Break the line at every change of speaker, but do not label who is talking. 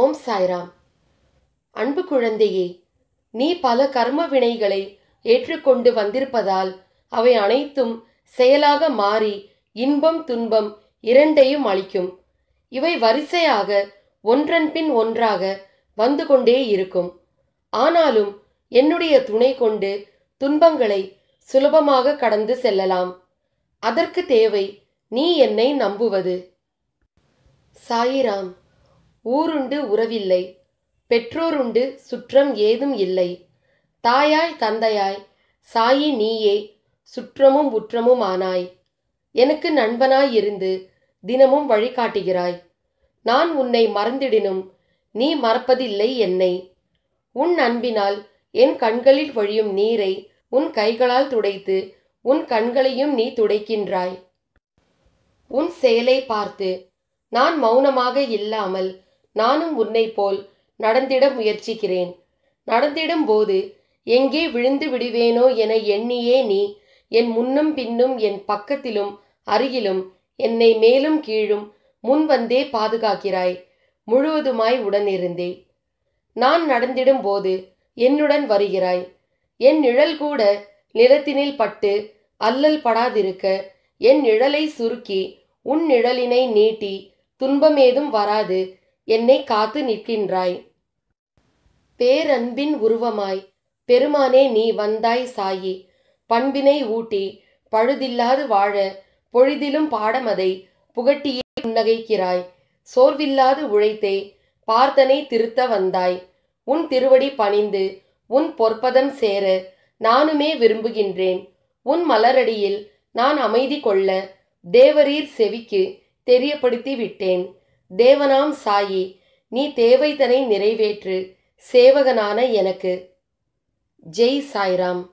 ஓம் சாய்ராம் அன்பு குழந்தையே நீ பல கர்ம வினைகளை ஏற்றுக்கொண்டு வந்திருப்பதால் அவை அனைத்தும் செயலாக மாறி இன்பம் துன்பம் இரண்டையும் அளிக்கும் இவை வரிசையாக ஒன்றன் பின் ஒன்றாக வந்து கொண்டே இருக்கும் ஆனாலும் என்னுடைய துணை கொண்டு துன்பங்களை சுலபமாக கடந்து செல்லலாம் அதற்கு தேவை நீ என்னை நம்புவது சாயிராம் ஊருண்டு உறவில்லை பெற்றோருண்டு சுற்றம் ஏதும் இல்லை தாயாய் தந்தையாய் சாயி நீயே சுற்றமும் உற்றமும் ஆனாய் எனக்கு நண்பனாய் இருந்து தினமும் வழிகாட்டுகிறாய் நான் உன்னை மறந்திடினும் நீ மறப்பதில்லை என்னை உன் அன்பினால் என் கண்களில் வழியும் நீரை உன் கைகளால் துடைத்து உன் கண்களையும் நீ துடைக்கின்றாய் உன் செயலை பார்த்து நான் மௌனமாக இல்லாமல் நானும் உன்னை போல் நடந்திட முயற்சிக்கிறேன் நடந்திடும் போது எங்கே விழுந்து விடுவேனோ என எண்ணியே நீ என் முன்னும் பின்னும் என் பக்கத்திலும் அருகிலும் என்னை மேலும் கீழும் முன்வந்தே பாதுகாக்கிறாய் முழுவதுமாய் உடனிருந்தே நான் நடந்திடும் போது என்னுடன் வருகிறாய் என் நிழல் கூட நிலத்தினில் பட்டு அல்லல் படாதிருக்க என் நிழலை சுருக்கி உன் நிழலினை நீட்டி துன்பமேதும் வராது என்னை காத்து நிற்கின்றாய் பேரன்பின் உருவமாய் பெருமானே நீ வந்தாய் சாயி பண்பினை ஊட்டி பழுதில்லாது வாழ பொழுதிலும் பாடமதை புகட்டியே புன்னகைக்கிறாய் சோர்வில்லாது உழைத்தே பார்த்தனை திருத்த வந்தாய் உன் திருவடி பணிந்து உன் பொற்பதம் சேர நானுமே விரும்புகின்றேன் உன் மலரடியில் நான் அமைதி கொள்ள தேவரீர் செவிக்கு தெரியப்படுத்தி விட்டேன் தேவனாம் சாயி நீ தேவைத்தனை நிறைவேற்று சேவகனான எனக்கு ஜெய் சாய்ராம்